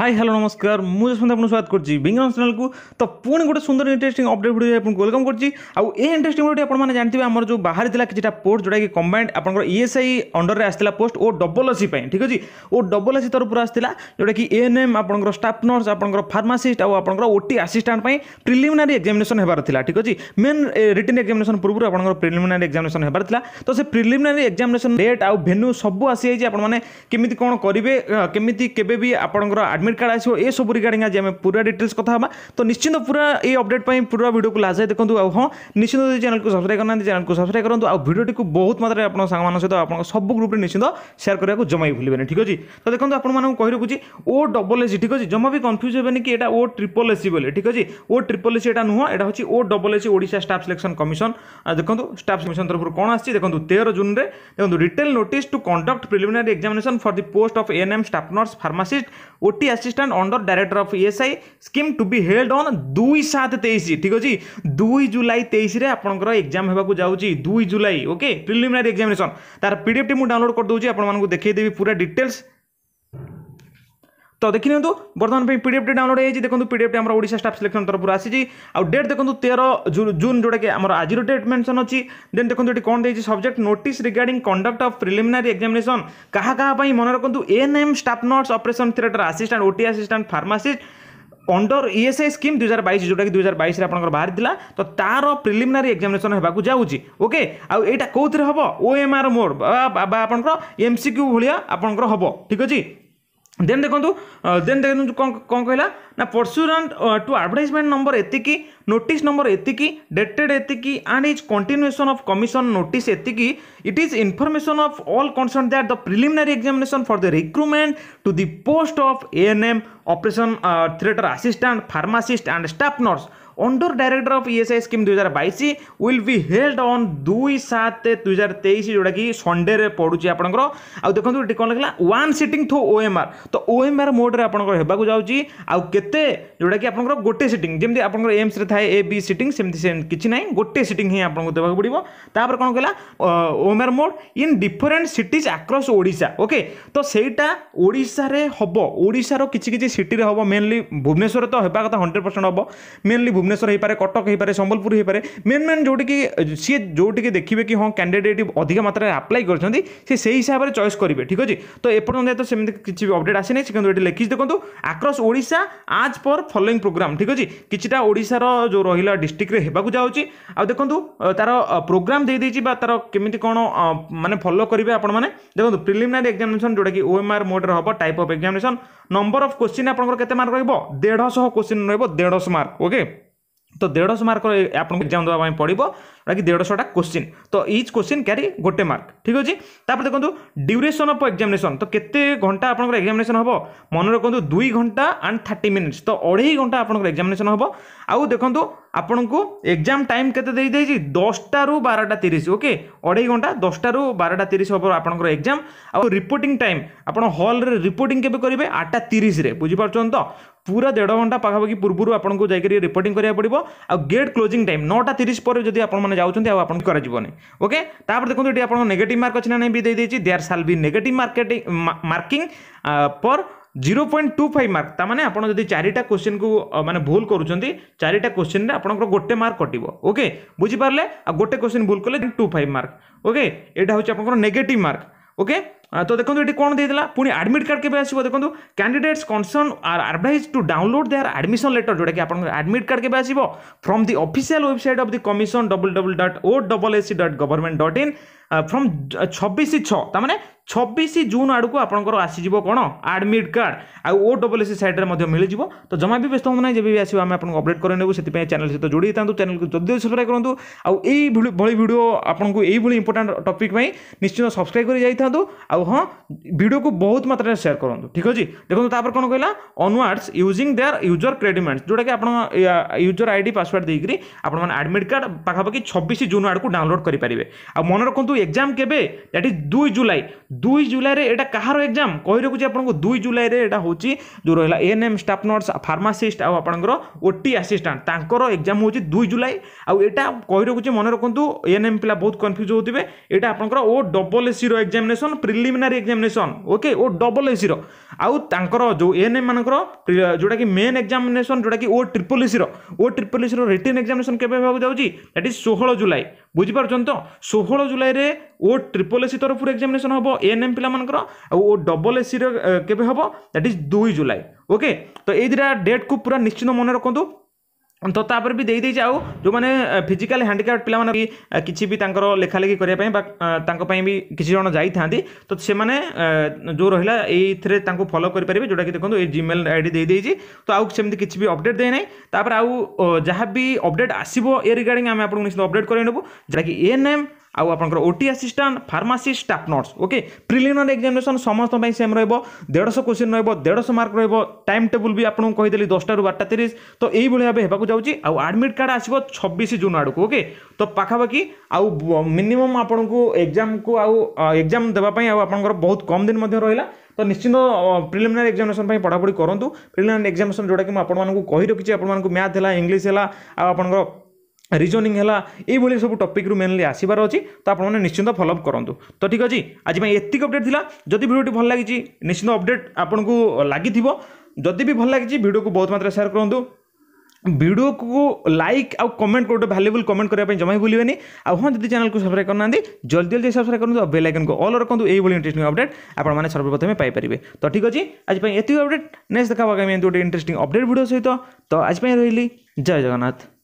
hi hello নমস্কার মু যশবন্ত আপনার স্বাগত করছি বিজ্ঞান চ্যানেলকু তো পুଣି গোটে সুন্দর ইন্টারেস্টিং অপডেট ভিডিও আপনাকে ওয়েলকম করছি আউ এই ইন্টারেস্টিং ভিডিওটি আপনার জানিবে আমার যে বাহারি কিছুটা পোস্ট যেটা কি কম্বাইন্ড আপনার ইএসআই অন্ডরে আসলে পোস্ট ও ডবল এসি পাই ঠিক আছে ও ডবল এসি তরফর আসলে যেটা কি এএনএম আপনার স্টাফ নর্স আপনার ফার্মাসিস্ট আউ আপনার ওটি আসিষ্টাট পাই প্রিলিমিনারি এক্সামিনেসন হবার লা ঠিক আছে মেন রিটেন এক্সামিনেসন পূর্বর আপনার প্রিলিমিনারি এক্সামিনেসন হবার লা তো সে প্রিলিমিনারি এক্সামিনেসন ডেট আউ ভেন্যু সবু আসি যাই আপনার কেমিতি কোণ করবে কেমিতি কেবে বি আপনার আডমিট ଆଡ଼ମିଟ୍ କାର୍ଡ଼ ଆସିବ ଏସବୁ ରିଗାର୍ଡ଼ିଂ ଆଜି ଆମେ ପୁରା ଡିଟେଲ୍ସ କଥା ହେବା ତ ନିଶ୍ଚିନ୍ତ ପୁରା ଏଇ ଅପଡେଟ୍ ପାଇଁ ପୁରା ଭିଡ଼ିଓକୁ ଲାଷ୍ଟ ଦେଖନ୍ତୁ ଆଉ ହଁ ନିଶ୍ଚିନ୍ତ ଯଦି ଚ୍ୟାନେଲକୁ ସବସ୍କ୍ରାଇବ୍ କରିନାହାନ୍ତି ଚ୍ୟାନେଲକୁ ସବସ୍କ୍ରାଇବ୍ କରନ୍ତୁ ଆଉ ଭିଡ଼ିଓଟିକୁ ବହୁତ ମାତ୍ରାରେ ଆପଣଙ୍କ ସାଙ୍ଗମାନଙ୍କ ସହିତ ଆପଣଙ୍କ ସବୁ ଗ୍ରୁପ୍ରେ ନିଶ୍ଚିନ୍ତ ସେୟାର କରିବାକୁ ଜମା ବି ଭୁଲିବେନି ଠିକ୍ ଅଛି ତ ଦେଖନ୍ତୁ ଆପଣମାନଙ୍କୁ କହି ରଖୁଛି ଓ ଡବଲ୍ ଏସି ଠିକ୍ ଅଛି ଜମା ବି କନଫ୍ୟୁଜ୍ ହେବେନି କି ଏଇଟା ଓ ଟ୍ରିପଲ୍ ଏସି ବୋଲି ଠିକ୍ ଅଛି ଓ ଟ୍ରିପଲ୍ ଏସି ଏଇଟା ନୁହଁ ଏଇଟା ହେଉଛି O double SC Odisha staff selection commission ଆଉ ଦେଖନ୍ତୁ ଷ୍ଟାଫ୍ କମିଶନ ତରଫରୁ କ'ଣ ଆସିଛି ଦେଖନ୍ତୁ ତେର ଜୁନ୍ରେ ଦେଖନ୍ତୁ retail notice to conduct preliminary examination for the post of ANM staff nurse pharmacist OT assistant under director of ESI scheme to be held on ଦୁଇ ସାତ ତେଇଶ ଠିକ୍ ଅଛି ଦୁଇ ଜୁଲାଇ ତେଇଶରେ ଆପଣଙ୍କର ଏକ୍ଜାମ୍ ହେବାକୁ ଯାଉଛି ଦୁଇ ଜୁଲାଇ ଓକେ ପ୍ରିଲିମିନାରୀ ଏକ୍ଜାମିନେସନ୍ ତାର ପିଡ଼ିଏଫ୍ଟି ମୁଁ ଡାଉନଲୋଡ଼ କରିଦେଉଛି ଆପଣମାନଙ୍କୁ ଦେଖେଇଦେବି ପୁରା ଡିଟେଲ୍ସ তো ଦେଖିନିଅନ୍ତୁ ବର୍ତ୍ତମାନ ପାଇଁ ପିଡ଼ିଏଫ୍ଟି ଡାଉନଲୋଡ଼ ହେଇଯାଇଛି ଦେଖନ୍ତୁ ପିଡ଼ିଏଫ୍ଟି ଆମର ଓଡ଼ିଶା ଷ୍ଟାଫ୍ ସିଲେକ୍ସନ୍ ତରଫରୁ ଆସିଛି ଆଉ ଡେଟ୍ ଦେଖନ୍ତୁ ତେର ଜୁନ୍ ଯେଉଁଟାକି ଆମର ଆଜିର ଡେଟ୍ ମେନ୍ସନ୍ ଅଛି ଦେନ୍ ଦେଖନ୍ତୁ ଏଠି କ'ଣ ଦେଇଛି subject notice regarding conduct of preliminary examination କାହା କାହା ପାଇଁ ମନେ ରଖନ୍ତୁ N M staff nurse operation theatre assistant OT assistant pharmacist under I scheme ଦୁଇ ହଜାର ବାଇଶ ଯେଉଁଟାକି ଦୁଇ ହଜାର ବାଇଶରେ ଆପଣଙ୍କର ବାହାରିଥିଲା ତ ତା'ର ପ୍ରିଲିମିନାରୀ ଏକ୍ଜାମିନେସନ୍ ହେବାକୁ ଯାଉଛି ଓକେ ଆଉ ଏଇଟା କେଉଁଥିରେ ହେବ ଓ ଏମ୍ ଆର୍ ମୋଡ଼ ବା ଆପଣଙ୍କର ଏମ୍ ସି କ୍ୟୁ ଭଳିଆ ଆପଣଙ୍କର ହେବ ଠିକ୍ ଅଛି ଦେନ୍ ଦେଖନ୍ତୁ ଦେନ୍ ଦେଖନ୍ତୁ କ'ଣ କ'ଣ କହିଲା ନା ପର୍ସୁରାଣ୍ଟ ଟୁ ଆଡ଼ଭର୍ଟାଇଜମେଣ୍ଟ ନମ୍ବର ଏତିକି ନୋଟିସ୍ ନମ୍ବର ଏତିକି ଡେଟେଡ୍ ଏତିକି and is continuation of commission notice ଏତିକି it is information of all concern that the preliminary examination for the recruitment to the post of A N M operation theatre assistant pharmacist and staff nurse under director of ESI scheme দুই হাজার বাইশ will be held on ଦୁଇ ସାତ ଦୁଇ ହଜାର ତେଇଶ ଯେଉଁଟାକି ସଣ୍ଡେରେ ପଡ଼ୁଛି ଆପଣଙ୍କର ଆଉ ଦେଖନ୍ତୁ ଏଠି କ'ଣ ଲେଖିଲା one sitting through O M R ତ ଓ ଏମ୍ ଆର୍ ମୋଡ଼ରେ ଆପଣଙ୍କର ହେବାକୁ ଯାଉଛି ଆଉ କେତେ ଯେଉଁଟାକି ଆପଣଙ୍କର ଗୋଟେ ସିଟିଂ ଯେମିତି ଆପଣଙ୍କର ଏମ୍ସରେ ଥାଏ ଏ ବି ସିଟିଂ ସେମିତି ସେମିତି କିଛି ନାହିଁ ଗୋଟେ ସିଟିଂ ହିଁ ଆପଣଙ୍କୁ ଦେବାକୁ ପଡ଼ିବ ତାପରେ କ'ଣ କହିଲା ଓ M R mode in different cities across Odisha okay ତ ସେଇଟା ଓଡ଼ିଶାରେ ହେବ ଓଡ଼ିଶାର କିଛି କିଛି ସିଟିରେ ହେବ ମେନଲି ଭୁବନେଶ୍ୱରରେ ତ ହେବା କଥା ହଣ୍ଡ୍ରେଡ଼ ପରସେଣ୍ଟ ହେବ ମେନଲି ভুবনেশ্বর হয়েপরে কটক হয়েপরে সম্বলপুর হয়েপরে মেন মেন ଯେଉଁটিକି ସିଏ ଯେଉଁଟିକି ଦେଖିବେ କି ହଁ କ୍ୟାଣ୍ଡିଡେଟ୍ ଅଧିକ ମାତ୍ରାରେ ଆପ୍ଲାଏ କରିଛନ୍ତି ସେ ସେଇ ହିସାବରେ ଚଏସ୍ କରିବେ ଠିକ୍ ଅଛି ତ ଏପର୍ଯ୍ୟନ୍ତ ଯେହେତୁ ସେମିତି କିଛି ବି ଅପଡ଼େଟ୍ ଆସିନାହିଁ ସେ କିନ୍ତୁ ଏଠି ଲେଖିଛି ଦେଖନ୍ତୁ across Odisha as per following program ଠିକ୍ ଅଛି କିଛିଟା ଓଡ଼ିଶାର ଯେଉଁ ରହିଲା ଡିଷ୍ଟ୍ରିକ୍ଟରେ ହେବାକୁ ଯାଉଛି ଆଉ ଦେଖନ୍ତୁ ତାର ପ୍ରୋଗ୍ରାମ୍ ଦେଇଦେଇଛି ବା ତାର କେମିତି କ'ଣ ମାନେ ଫଲୋ କରିବେ ଆପଣମାନେ ଦେଖନ୍ତୁ ପ୍ରିଲିମିନାରୀ ଏକ୍ଜାମିନେସନ୍ ଯେଉଁଟାକି ଓ ଏମ୍ ଆର୍ ମୋଡ଼୍ରେ ହେବ type of examination number of question ଆପଣଙ୍କର କେତେ ମାର୍କ ରହିବ ଦେଢ଼ଶହ କୋଶ୍ଚିନ୍ ରହିବ ଦେଢ଼ଶହ ମାର୍କ ଓକେ তো দেড়শো মার্কর আপনার এক্সাম দেওয়া পড়ব ଯେଉଁଟାକି ଦେଢ଼ଶହଟା କୋଶ୍ଚିନ୍ ତ ଇଚ୍ କୋଶ୍ଚିନ୍ କ୍ୟାରି ଗୋଟେ ମାର୍କ ଠିକ୍ ଅଛି ତାପରେ ଦେଖନ୍ତୁ ଡ୍ୟୁରେସନ୍ ଅଫ୍ ଏକ୍ଜାମିନେସନ୍ ତ କେତେ ଘଣ୍ଟା ଆପଣଙ୍କର ଏକ୍ଜାମିନେସନ୍ ହେବ ମନେ ରଖନ୍ତୁ ଦୁଇ ଘଣ୍ଟା ଆଣ୍ଡ ଥାର୍ଟି ମିନିଟ୍ସ ତ ଅଢ଼େଇ ଘଣ୍ଟା ଆପଣଙ୍କର ଏକ୍ଜାମିନେସନ୍ ହେବ ଆଉ ଦେଖନ୍ତୁ ଆପଣଙ୍କୁ ଏକ୍ଜାମ୍ ଟାଇମ୍ କେତେ ଦେଇଦେଇଛି ଦଶଟାରୁ ବାରଟା ତିରିଶ ଓକେ ଅଢ଼େଇ ଘଣ୍ଟା ଦଶଟାରୁ ବାରଟା ତିରିଶ ହେବ ଆପଣଙ୍କର ଏକ୍ଜାମ୍ ଆଉ ରିପୋର୍ଟିଂ ଟାଇମ୍ ଆପଣ ହଲ୍ରେ ରିପୋର୍ଟିଂ କେବେ କରିବେ ଆଠଟା ତିରିଶରେ ବୁଝିପାରୁଛନ୍ତି ତ ପୁରା ଦେଢ଼ ଘଣ୍ଟା ପାଖାପାଖି ପୂର୍ବରୁ ଆପଣଙ୍କୁ ଯାଇକରି ରିପୋର୍ଟିଂ କରିବାକୁ ପଡ଼ିବ ଆଉ ଗେଟ୍ କ୍ଲୋଜିଂ ଟାଇମ୍ ନଅଟା ତିରିଶ ପରେ ଯଦି ଆପଣମାନେ ଯାଉଛନ୍ତି ଆଉ ଆପଣଙ୍କୁ କରାଯିବନି ଓକେ ତାପରେ ଦେଖନ୍ତୁ ଏଠି ଆପଣଙ୍କ ନେଗେଟିଭ୍ ମାର୍କ ଅଛି ନା ନାହିଁ ବି ଦେଇଦେଇଛି there shall be negative marketing marking per zero point two five mark তা মানে আপনার যদি চারিটা কোশ্চিন কু মানে ভুল করছেন চারিটা কোশ্চিন্রে আপনার গোটে মার্ক কটব ওকে বুঝিপারে আর গোটে কোশ্চিন ভুল কলে টু ফাইভ মার্ক ওকে এটা হচ্ছে আপনার নেগেটিভ মার্ক ওকে তো দেখুন এটি কোণ দিয়েদেলা পুঁ আডমিট কার্ড কেবে আসবে দেখুন candidates concern are advise to download their admission letter যেটা কি আপনার আডমিট কার্ড কেবে আসব from the official website of the commission double double dot O double SC dot government dot in from ଛବିଶ ଛଅ ତାମାନେ ଛବିଶ ଜୁନ୍ ଆଡ଼କୁ ଆପଣଙ୍କର ଆସିଯିବ କ'ଣ ଆଡ଼ମିଟ୍ କାର୍ଡ଼ ଆଉ ଓ ଡବଲ୍ ଏସ୍ ସାଇଟ୍ରେ ମଧ୍ୟ ମିଳିଯିବ ତ ଜମା ବି ବ୍ୟସ୍ତ ହେଉନାହିଁ ଯେବେ ବି ଆସିବ ଆମେ ଆପଣଙ୍କୁ ଅପଡ଼େଟ୍ କରାଇନେବୁ ସେଥିପାଇଁ ଚ୍ୟାନେଲ୍ ସହିତ ଯୋଡ଼ି ହେଇଥାନ୍ତୁ ଚ୍ୟାନେଲ୍କୁ ଜଲ୍ଦି ସବସ୍କ୍ରାଇବ୍ କରନ୍ତୁ ଆଉ ଏଇ ଭଳି ଭିଡ଼ିଓ ଆପଣଙ୍କୁ ଏଇଭଳି ଇମ୍ପୋର୍ଟାଣ୍ଟ ଟପିକ୍ ପାଇଁ ନିଶ୍ଚିତ ସବସ୍କ୍ରାଇବ୍ କରି ଯାଇଥାନ୍ତୁ ଆଉ ହଁ ଭିଡ଼ିଓକୁ ବହୁତ ମାତ୍ରାରେ ସେୟାର କରନ୍ତୁ ଠିକ୍ ଅଛି ଦେଖନ୍ତୁ ତାପରେ କ'ଣ କହିଲା onwards using their user credentials ଯେଉଁଟାକି ଆପଣ ୟୁଜର ଆଇ ଡ଼ି ପାସୱାର୍ଡ଼ ଦେଇକରି ଆପଣମାନେ ଆଡ଼ମିଟ୍ କାର୍ଡ଼ ପାଖାପାଖି ଛବିଶ ଜୁନ୍ ଆଡ଼କୁ ଡାଉନଲୋଡ଼୍ କରିପାରିବେ ଆଉ ମନେ ରଖନ୍ତୁ এক্সাম কেবে দ্যাট ইজ দুই জুলাই দুই জুলাইরে এটা কাহার এক্সাম কই রাখুছি আপনার দুই জুলাইরে এটা হচ্ছে যে রহলা N M staff nurse pharmacist আপনার ওটি আসিষ্টাট তাঁর এক্সাম হচ্ছে দুই জুলাই আটা কই রাখুছি মনে রাখতু এন এম পিলা বহুত কনফ্ୟୁଜ୍ ହେଉଥିବେ ଏଇଟା ଆପଣଙ୍କର ଓ ଡବଲ୍ ଏସ୍ସିର examination preliminary examination okay O double ଏସ୍ସିର ଆଉ ତାଙ୍କର ଯେଉଁ ଏନ୍ ଏମ୍ ମାନଙ୍କର ଯେଉଁଟାକି ମେନ୍ ଏକ୍ଜାମିନେସନ୍ ଯେଉଁଟାକି ଓ ଟ୍ରିପଲ୍ ଏସ୍ସିର ଓ ଟ୍ରିପଲ୍ ଏସ୍ସିର ରିଟର୍ନ ଏକ୍ଜାମିନେସନ୍ କେବେ ହେବାକୁ ଯାଉଛି ଦ୍ୟାଟ୍ ଇଜ୍ ଷୋହଳ ଜୁଲାଇ ବୁଝିପାରୁଛନ୍ତି ତ ଷୋହଳ ଜୁଲାଇରେ ओ ट्रिपल एसी तरफ एक्जामेसन हम एन एम पा डबल एसी रेबे हम दैट इज दुई जुलाई ओके तो ये दुटा डेट को पूरा निश्चिंत मन रखु तो तापर भी दे देदेजी आउ जो मैंने फिजिकाल हाणिक्राफ्ट पे भी किसी भी लेखालेखी करने भी किसी जन जाता तो से मैंने जो रहा ये फलो करेंगे जोटा कि देखो ये जिमेल आई डी तो आउ सेम कि भी अपडेट देना आउ जहाँ भी अपडेट आसो ए रिगार्ड आम आपको निश्चित अपडेट करेबू जो कि एन ଆଉ ଆପଣଙ୍କର OT assistant pharmacy staff nurse okay preliminary examination ସମସ୍ତଙ୍କ ପାଇଁ ସେମ୍ ରହିବ ଦେଢ଼ଶହ କୋଶ୍ଚିନ୍ ରହିବ ଦେଢ଼ଶହ ମାର୍କ ରହିବ ଟାଇମ୍ ଟେବୁଲ୍ ବି ଆପଣଙ୍କୁ କହିଦେଲି ଦଶଟାରୁ ବାରଟା ତିରିଶ ତ ଏଇଭଳି ଭାବେ ହେବାକୁ ଯାଉଛି ଆଉ ଆଡ଼ମିଟ୍ କାର୍ଡ଼ ଆସିବ ଛବିଶ ଜୁନ୍ ଆଡ଼କୁ ଓକେ ତ ପାଖାପାଖି ଆଉ ମିନିମମ୍ ଆପଣଙ୍କୁ ଏକ୍ଜାମ୍କୁ ଆଉ ଏକ୍ଜାମ୍ ଦେବା ପାଇଁ ଆଉ ଆପଣଙ୍କର ବହୁତ କମ୍ ଦିନ ମଧ୍ୟ ରହିଲା ତ ନିଶ୍ଚିନ୍ତ ପ୍ରିଲିମିନାରୀ ଏକ୍ଜାମିନେସନ୍ ପାଇଁ ପଢ଼ାପଢ଼ି କରନ୍ତୁ ପ୍ରିଲିମିନାରୀ ଏକ୍ଜାମିନେସନ୍ ଯେଉଁଟାକି ମୁଁ ଆପଣମାନଙ୍କୁ କହି ରଖିଛି ଆପଣମାନଙ୍କୁ ମ୍ୟାଥ୍ ହେଲା ଇଂଲିଶ ହେଲା ଆଉ ଆପଣଙ୍କର রিজনিং ହେଲା ଏଇଭଳି ସବୁ ଟପିକ୍ରୁ ମେନ୍ଲି ଆସିବାର ଅଛି ତ ଆପଣମାନେ ନିଶ୍ଚିନ୍ତ ଫଲୋଅପ୍ କରନ୍ତୁ ତ ଠିକ୍ ଅଛି ଆଜି ପାଇଁ ଏତିକି ଅପଡ଼େଟ୍ ଥିଲା ଯଦି ଭିଡ଼ିଓଟି ଭଲ ଲାଗିଛି ନିଶ୍ଚିନ୍ତ ଅପଡ଼େଟ୍ ଆପଣଙ୍କୁ ଲାଗିଥିବ ଯଦି ବି ଭଲ ଲାଗିଛି ଭିଡ଼ିଓକୁ ବହୁତ ମାତ୍ରାରେ ସେୟାର କରନ୍ତୁ ଭିଡ଼ିଓକୁ ଲାଇକ୍ ଆଉ କମେଣ୍ଟ ଗୋଟେ ଭାଲ୍ୟୁବୁଲ୍ କମେଣ୍ଟ କରିବା ପାଇଁ ଜମା ବି ଭୁଲିବେନି ଆଉ ହଁ ଯଦି ଚ୍ୟାନେଲକୁ ସବସ୍କ୍ରାଇବ୍ କରୁନାହାନ୍ତି ଜଲ୍ଦି ଜଲ୍ଦି ସବସ୍କ୍ରାଇବ୍ କରନ୍ତୁ ଆଉ ବେଲ୍ ଆଇକନ୍କୁ ଅଲ୍ ରଖନ୍ତୁ ଏଇଭଳି ଇଣ୍ଟରେଷ୍ଟିଂ ଅପଡ଼େଟ୍ ଆପଣମାନେ ସର୍ବପ୍ରଥମେ ପାଇପାରିବେ ତ ଠିକ୍ ଅଛି ଆଜି ପାଇଁ ଏତିକି ଅପଡ଼େଟ୍ ନେକ୍ସଟ ଦେଖା ଆଗାମୀ ଏମିତି ଗୋଟେ ଇଣ୍ଟରେଷ୍ଟିଂ ଅପଡ଼େଟ୍ ଭିଡ଼ିଓ ସହିତ ତ ଆଜି ପାଇଁ ରହିଲି ଜୟ ଜଗନ୍ନାଥ